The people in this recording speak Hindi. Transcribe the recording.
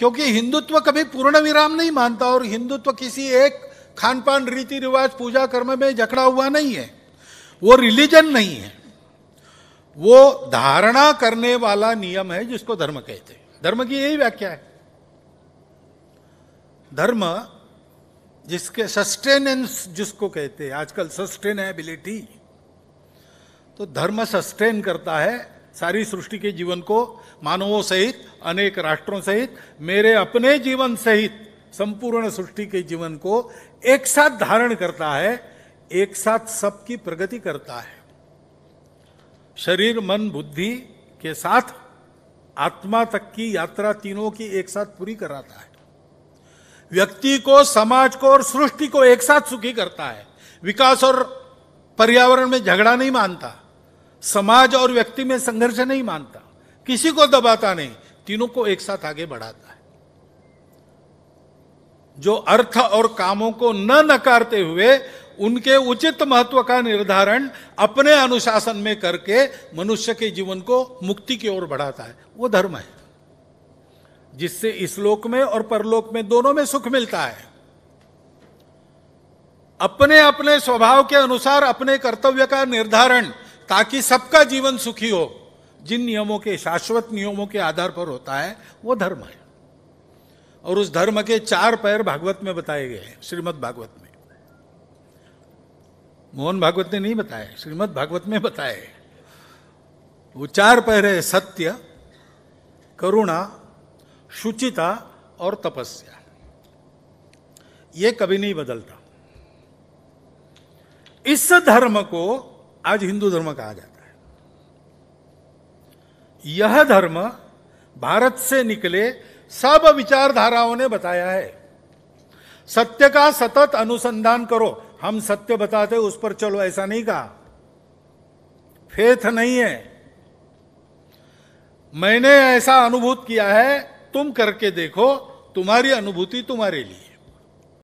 क्योंकि हिंदुत्व कभी पूर्ण विराम नहीं मानता और हिंदुत्व किसी एक खान पान रीति रिवाज पूजा कर्म में जकड़ा हुआ नहीं है वो रिलीजन नहीं है वो धारणा करने वाला नियम है जिसको धर्म कहते हैं धर्म की यही व्याख्या है धर्म जिसके सस्टेनेंस जिसको कहते हैं आजकल सस्टेनेबिलिटी तो धर्म सस्टेन करता है सारी सृष्टि के जीवन को मानवों सहित अनेक राष्ट्रों सहित मेरे अपने जीवन सहित संपूर्ण सृष्टि के जीवन को एक साथ धारण करता है एक साथ सबकी प्रगति करता है शरीर मन बुद्धि के साथ आत्मा तक की यात्रा तीनों की एक साथ पूरी कराता है व्यक्ति को समाज को और सृष्टि को एक साथ सुखी करता है विकास और पर्यावरण में झगड़ा नहीं मानता समाज और व्यक्ति में संघर्ष नहीं मानता किसी को दबाता नहीं तीनों को एक साथ आगे बढ़ाता है जो अर्थ और कामों को न नकारते हुए उनके उचित महत्व का निर्धारण अपने अनुशासन में करके मनुष्य के जीवन को मुक्ति की ओर बढ़ाता है वो धर्म है जिससे इस लोक में और परलोक में दोनों में सुख मिलता है अपने अपने स्वभाव के अनुसार अपने कर्तव्य का निर्धारण ताकि सबका जीवन सुखी हो जिन नियमों के शाश्वत नियमों के आधार पर होता है वो धर्म है और उस धर्म के चार पैर भागवत में बताए गए हैं श्रीमद भागवत में मोहन भागवत ने नहीं बताया श्रीमद भागवत में बताए वो चार पैर है सत्य करुणा शुचिता और तपस्या ये कभी नहीं बदलता इस धर्म को आज हिंदू धर्म कहा जाता है यह धर्म भारत से निकले सब विचारधाराओं ने बताया है सत्य का सतत अनुसंधान करो हम सत्य बताते उस पर चलो ऐसा नहीं कहा फेथ नहीं है मैंने ऐसा अनुभूत किया है तुम करके देखो तुम्हारी अनुभूति तुम्हारे लिए